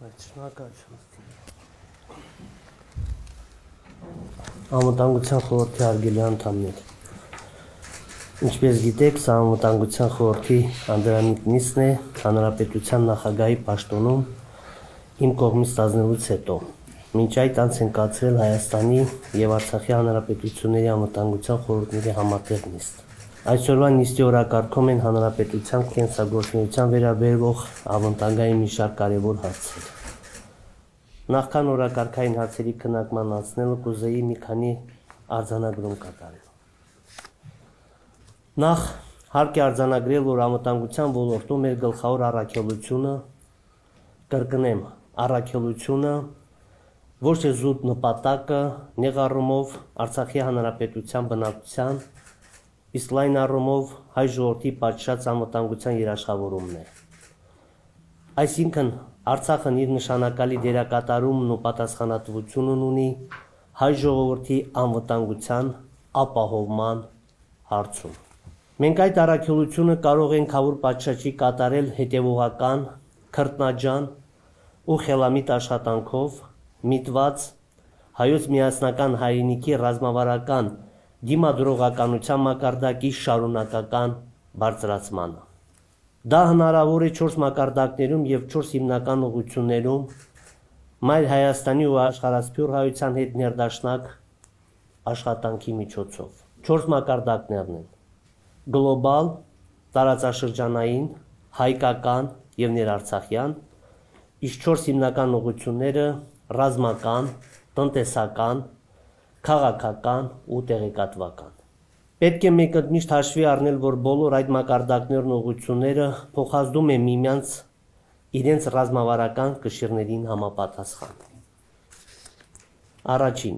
Բայց շնորհակալություն։ Անվտանգության խորհրդի արգելի անդամներ։ Ինչպես գիտեք, սա անվտանգության խորհրդի անդրանիկնիսն է հանրապետության նախագահի պաշտոնում իմ կողմից տազնելուց հետո։ Մինչ այդ անց են կացրել Հայաստանի եւ Արցախի հանրապետությունների անվտանգության խորհրդների համատեղ նիստ։ Այսօրվա նիստի օրակարգում են հանրապետության կենսագործունեության վերաբերող ավանդագային մի շարք կարևոր հարցեր։ Նախքան օրակարգային հարցերի քննարկման անցնելը կուզեի մի քանի արձանագրում կատարել։ Նախ հարկ է արձանագրել, որ անվտանգության ոլորտում մեր գլխավոր առաքելությունը կրկնեմ, առաքելությունը ոչ թե զուտ նպատակը, նեղարումով Արցախի հանրապետության բնակության իսկ լայն առումով հայ ժողովրդի պատշաճ անվտանգության երաշխավորումն է։ Այսինքն Արցախն իր նշանակալի դերակատարումն ու պատասխանատվությունն ունի հայ ժողովրդի անվտանգության ապահովման հարցում։ Մենք այդ առաքելությունը կարող ենք հավուր պատշաճի կատարել հետևողական, քրտնաջան ու խելամիտ աշխատանքով՝ միտված հայոց միասնական հայրենիքի ռազմավարական դիմադրողականության մակարդակի շարունակական բարձրացմանը։ Դա հնարավոր է 4 մակարդակներում եւ 4 հիմնական ուղություններում մայր Հայաստանի ու աշխարհասփյուր հայության հետ ներդաշնակ աշխատանքի միջոցով։ 4 մակարդակներն են. գլոբալ, տարածաշրջանային, հայկական եւ ներարցախյան, իսկ 4 հիմնական ուղությունները ռազմական, տնտեսական, քաղաքական ու տեղեկատվական։ Պետք է մեկը միշտ հաշվի առնել, որ բոլոր այդ մակարդակներն ու ուղությունները փոխազդում են միմյանց իրենց ռազմավարական կշիռներին համապատասխան։ Առաջին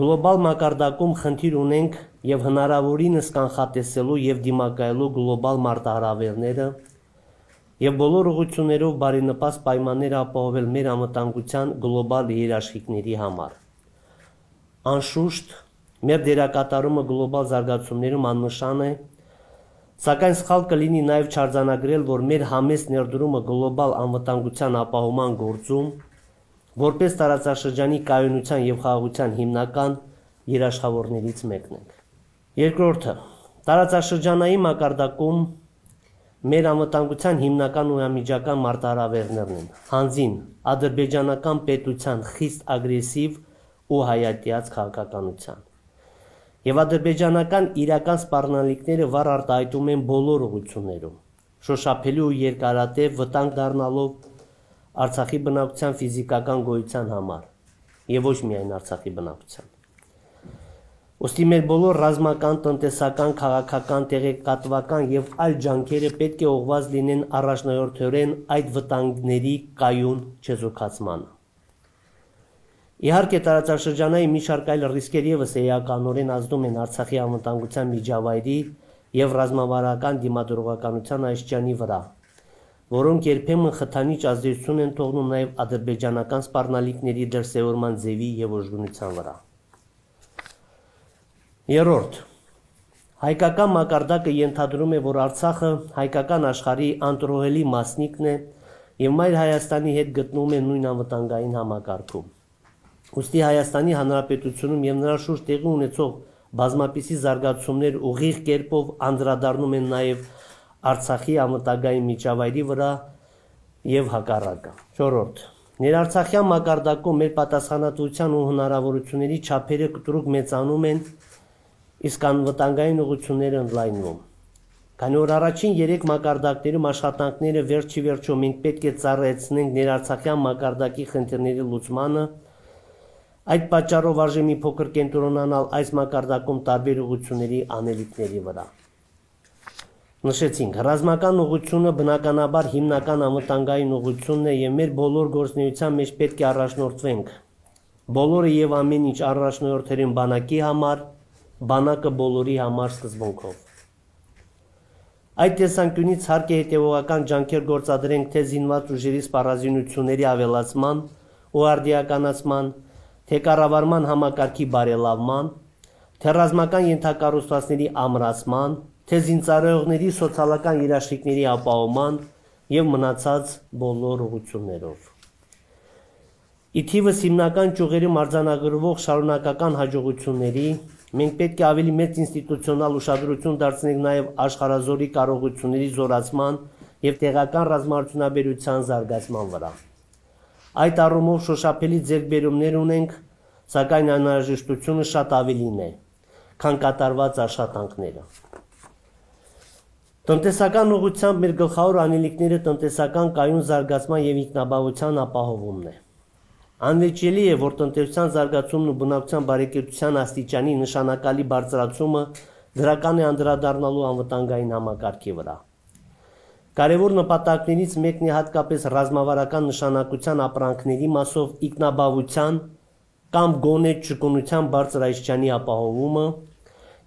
Գլոբալ մակարդակում խնդիր ունենք եւ հնարավորինս կանխատեսելու եւ դիմակայելու գլոբալ մարտահրավերները եւ բոլոր ուղություններով բարենպաստ պայմաններ ապահովել մեր ամտանգության գլոբալ երաշխիքների համար։ Անշուշտ մեր դերակատարումը գլոբալ զարգացումներում աննշան է, սակայն սխալ կլինի նաև չարձանագրել, որ մեր համես ներդրումը գլոբալ անվտանգության ապահովման գործում որպես տարածաշրջանի կայունության եւ խաղաղության հիմնական երաշխավորներից մեկն ենք։ Երկրորդը՝ տարածաշրջանային մակարդակում մեր անվտանգության հիմնական ու ամիջական մարտահրավերներն են։ Հանձին ադրբեջանական պետության խիստ ագրեսիվ ու հայատյաց քաղաքականության։ Եվ ադրբեջանական իրական սպառնալիքները վառ արտահայտում են բոլոր ուղություններում։ Շոշափելի ու երկարատև վտանգ դառնալով Արցախի բնակության ֆիզիկական գոյության համար եւ ոչ միայն Արցախի բնակության։ Ոստի մեր բոլոր ռազմական, տնտեսական, քաղաքական, տեղեկատվական եւ այլ ջանքերը պետք է ուղված լինեն առաջնահերթորեն այդ վտանգների կայուն չեզոքացմանը։ Իհարկե տարածաշրջանային մի շարք այլ ռիսկեր եւս էականորեն ազդում են Արցախի անվտանգության միջավայրի եւ ռազմավարական դիմադրողականության աշխարհի վրա, որոնք երբեմն խթանիչ ազդեցություն են թողնում նաեւ ադրբեջանական սպառնալիքների դրսեւորման ձևի եւ օժգնության վրա։ Երորդ Հայկական մակարդակը ենթադրում է, որ Արցախը հայկական աշխարհի անտրոհելի մասնիկն է եւ Մայր Հայաստանի հետ գտնվում է նույն անվտանգային համակարգում։ Ոստի Հայաստանի Հանրապետությունում եւ նրա շուրջ տեղի ունեցող բազմապիսի զարգացումներ ուղիղ կերպով անդրադառնում են նաեւ Արցախի ամտագային միջավայրի վրա եւ հակառակը։ 4. Ներարցախյան մակարդակում մեր պատասխանատվության ու հնարավորությունների չափերը կտրուկ մեծանում են, իսկ անվտանգային ուղությունները ընդլայնվում։ Քանի որ առաջին 3 մակարդակներում աշխատանքները վերջի վերջում մենք պետք է ծառայեցնենք ներարցախյան մակարդակի խնդիրների լուծմանը, Այդ պատճառով արժե մի փոքր կենտրոնանալ այս մակարդակում տարբեր ուղությունների անելիքների վրա։ Նշեցինք, ռազմական ուղությունը բնականաբար հիմնական ամտանգային ուղությունն է եւ մեր բոլոր գործնեության մեջ պետք է առաջնորդվենք։ Բոլորը եւ ամեն ինչ առաջնորդերին բանակի համար, բանակը բոլորի համար սկզբունքով։ Այդ տեսանկյունից հարկ է հետևողական ջանքեր գործադրենք թե զինված ուժերի սպառազինությունների ավելացման ու արդիականացման, թե կառավարման համակարգի բարելավման, թե ռազմական ենթակառուցվածքների ամրացման, թե զինծառայողների սոցիալական երաշխիքների ապահովման եւ մնացած բոլոր ուղություններով։ Իթիվս հիմնական ճյուղերի մարզանագրվող շարունակական հաջողությունների մենք պետք է ավելի մեծ ինստիտուցիոնալ ուշադրություն դարձնենք նաև աշխարհազորի կարողությունների զորացման եւ տեղական ռազմաարդյունաբերության զարգացման վրա։ Այդ առումով շոշափելի ձերբերումներ ունենք, սակայն անհրաժեշտությունը շատ ավելին է, քան կատարված աշխատանքները։ Տնտեսական ուղղությամբ մեր գլխավոր անելիքները տնտեսական կայուն զարգացման եւ ինքնաբավության ապահովումն է։ Անվիճելի է, որ տնտեսության զարգացումն ու բնակության բարեկեցության աստիճանի նշանակալի բարձրացումը դրական է անդրադառնալու անվտանգային համակարգի վրա։ Կարևոր նպատակներից մեկն է հատկապես ռազմավարական նշանակության ապրանքների մասով ինքնաբավության կամ գոնե ճկունության բարձրաիշչյանի ապահովումը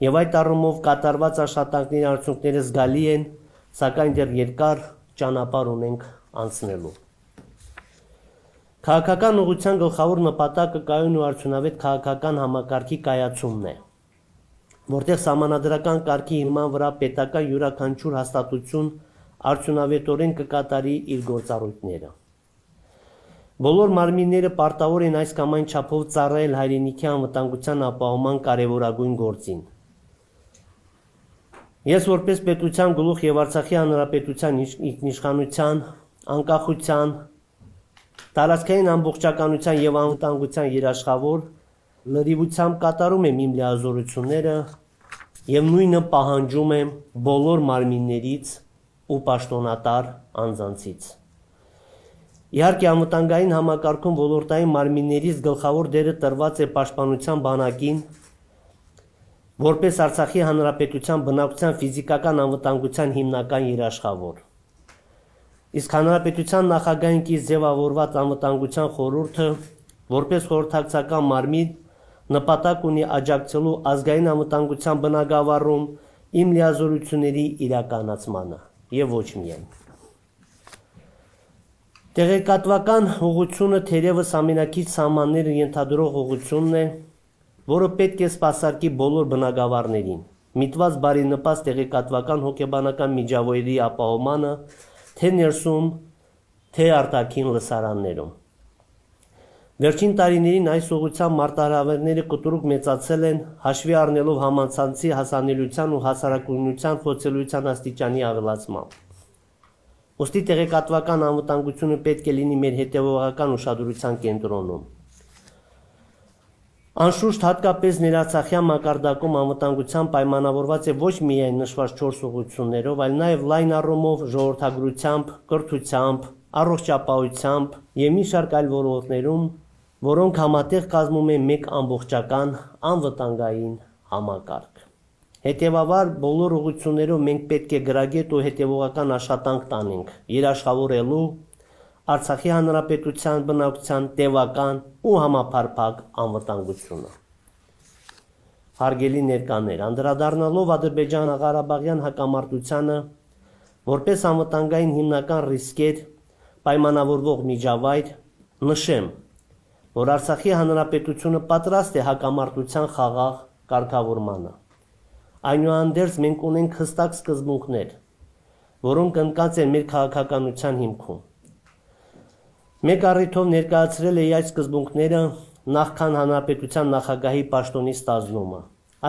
եւ այդ առումով կատարված աշխատանքների արդյունքները զգալի են, սակայն դեռ երկար ճանապարհ ունենք անցնելու։ Քաղաքական ուղղության գլխավոր նպատակը կայուն ու արդյունավետ քաղաքական համակարգի կայացումն է, որտեղ համանadrական կարգի հիման վրա պետական յուրաքանչյուր հաստատություն արդյունավետորեն կկատարի իր գործառույթները։ Բոլոր մարմինները պարտավոր են այս կամ այն չափով ծառայել հայրենիքի անվտանգության ապահովման կարևորագույն գործին։ Ես որպես պետության գլուխ եւ Արցախի հանրապետության ինքնիշխանության, անկախության, տարածքային ամբողջականության եւ անվտանգության երաշխավոր լրիվությամբ կատարում եմ իմ լիազորությունները եւ նույնը պահանջում եմ բոլոր մարմիններից ու պաշտոնատար անձանցից։ Իհարկե ամտանգային համակարգում ոլորտային մարմիններից գլխավոր դերը տրված է պաշտպանության բանակին, որպես Արցախի հանրապետության բնակության ֆիզիկական անվտանգության հիմնական երաշխավոր։ Իսկ հանրապետության նախագահային կից ձևավորված անվտանգության խորհուրդը, որպես խորհրդակցական մարմին, նպատակ ունի աջակցելու ազգային անվտանգության բնագավառում իմ լիազորությունների իրականացմանը եւ ոչ միայն։ Տեղեկատվական ուղղությունը թերևս ամենակից սահմանները ենթադրող ուղղությունն է, որը պետք է սпасարկի բոլոր բնակավարներին։ Միտված բարենպաստ տեղեկատվական հոգեբանական միջավայրի ապահովմանը թե ներսում, թե արտաքին լսարաններում։ Վերջին տարիներին այս ուղղությամբ մարտահրավերները կտրուկ մեծացել են հաշվի առնելով համացանցի հասանելիության ու հասարակունության խոցելիության աստիճանի ավելացմամբ։ Ոստի տեղեկատվական անվտանգությունը պետք է լինի մեր հետևողական ուշադրության կենտրոնում։ Անշուշտ հատկապես ներածախյան մակարդակում անվտանգության պայմանավորված է ոչ միայն նշված 4 ուղություններով, այլ նաև լայն առումով ժողովրդագրությամբ, կրթությամբ, առողջապահությամբ եւ մի շարք այլ ոլորտներում որոնք համատեղ կազմում են մեկ ամբողջական անվտանգային համակարգ։ Հետևաբար բոլոր ուղություններով մենք պետք է գրագետ ու հետևողական աշխատանք տանենք՝ երաշխավորելու Արցախի հանրապետության բնակության տևական ու համապարփակ անվտանգությունը։ Հարգելի ներկաներ, անդրադառնալով Ադրբեջան-Ղարաբաղյան հակամարտությանը որպես անվտանգային հիմնական ռիսկեր պայմանավորվող միջավայր, նշեմ, որ Արցախի հանրապետությունը պատրաստ է հակամարտության խաղաղ կարգավորմանը։ Այնուհանդերձ մենք ունենք հստակ սկզբունքներ, որոնք ընկած են մեր քաղաքականության հիմքում։ Մեկ առիթով ներկայացրել է այս սկզբունքները նախքան հանրապետության նախագահի պաշտոնի ստանձնումը։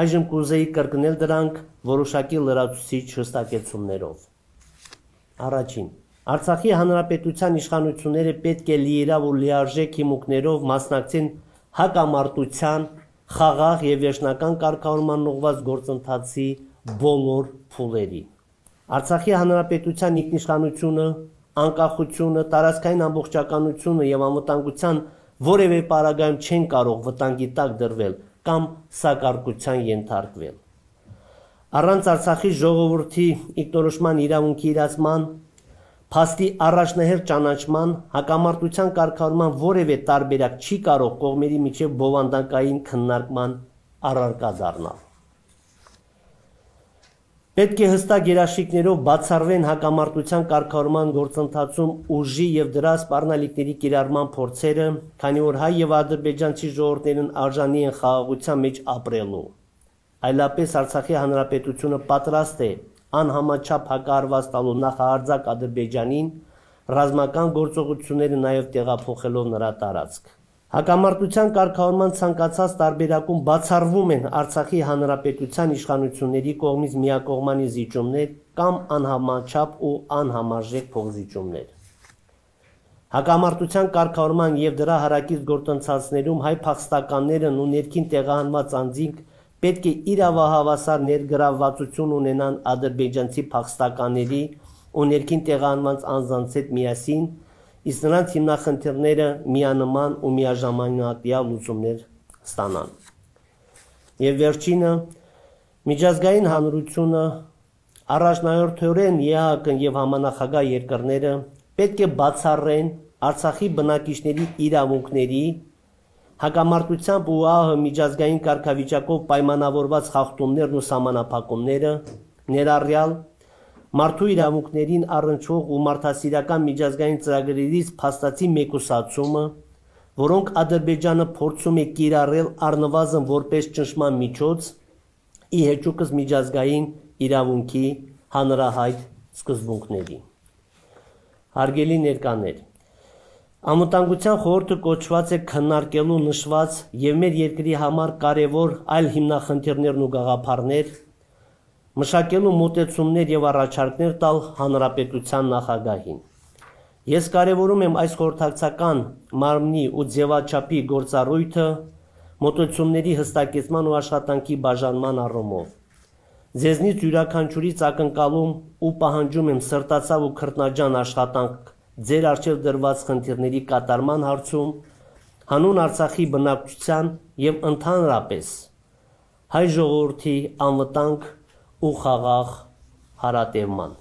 Այժմ կուզեի կրկնել դրանք որոշակի լրացուցիչ հստակեցումներով։ Առաջին Արցախի հանրապետության իշխանությունները պետք է լիերավ ու լիարժեք հիմունքներով մասնակցեն հակամարտության, խաղաղ եւ վերջնական կարգավորման ուղված գործընթացի բոլոր փուլերի։ Արցախի հանրապետության ինքնիշխանությունը, անկախությունը, տարածքային ամբողջականությունը եւ անվտանգության որևէ պարագայում չեն կարող վտանգի տակ դրվել կամ սակարկության ենթարկվել։ Առանց Արցախի ժողովրդի ինքնորոշման իրավունքի իրացման Փաստի առաջնահերթ ճանաչման հակամարտության կարգավորման որևէ տարբերակ չի կարող կողմերի միջև բովանդակային քննարկման առարկա դառնալ։ Պետք է հստակ երաշխիքներով բացառվեն հակամարտության կարգավորման գործընթացում ուժի եւ դրա սպառնալիքների կիրառման փորձերը, քանի որ հայ եւ ադրբեջանցի ժողովուրդներն արժանի են խաղաղության մեջ ապրելու։ Այլապես Արցախի հանրապետությունը պատրաստ է անհամաչափ հակարված տալու նախահարձակ Ադրբեջանին ռազմական գործողությունները նաև տեղափոխելով նրա տարածք։ Հակամարտության կարգավորման ցանկացած տարբերակում բացառվում են Արցախի հանրապետության իշխանությունների կողմից միակողմանի զիջումներ կամ անհամաչափ ու անհամարժեք փոխզիջումներ։ Հակամարտության կարգավորման եւ դրա հարակից գործընթացներում հայ փախստականներն ու ներքին տեղահանված անձինք պետք է իրավահավասար ներգրավվածություն ունենան ադրբեջանցի փախստականների ու ներքին տեղանված անձանց հետ միասին, իսկ նրանց հիմնախնդիրները միանման ու միաժամանակյա լուծումներ ստանան։ Եվ վերջինը միջազգային հանրությունը առաջնահերթորեն ԵԱՀԿ-ն եւ համանախագահ երկրները պետք է բացառեն Արցախի բնակիչների իրավունքների հակամարտությամբ ու ԱՀ միջազգային կարգավիճակով պայմանավորված խախտումներն ու սահմանափակումները, ներառյալ մարդու իրավունքներին առնչող ու մարդասիրական միջազգային ծրագրերից փաստացի մեկուսացումը, որոնք Ադրբեջանը փորձում է կիրառել առնվազն որպես ճնշման միջոց, ի հեճուկս միջազգային իրավունքի հանրահայտ սկզբունքների։ Հարգելի ներկաներ, Ամուտանգության խորհուրդը կոչված է քննարկելու նշված եւ մեր երկրի համար կարեւոր այլ հիմնախնդիրներն ու գաղափարներ, մշակելու մոտեցումներ եւ առաջարկներ տալ հանրապետության նախագահին։ Ես կարևորում եմ այս խորհրդակցական մարմնի ու ձևաչափի գործառույթը մոտեցումների հստակեցման ու աշխատանքի բաժանման առումով։ Ձեզնից յուրաքանչյուրից ակնկալում ու պահանջում եմ սրտացավ ու քրտնաջան աշխատանք ձեր արժև դրված խնդիրների կատարման հարցում, հանուն Արցախի բնակչության եւ ընդհանրապես հայ ժողովրդի անվտանգ ու խաղաղ հարատևման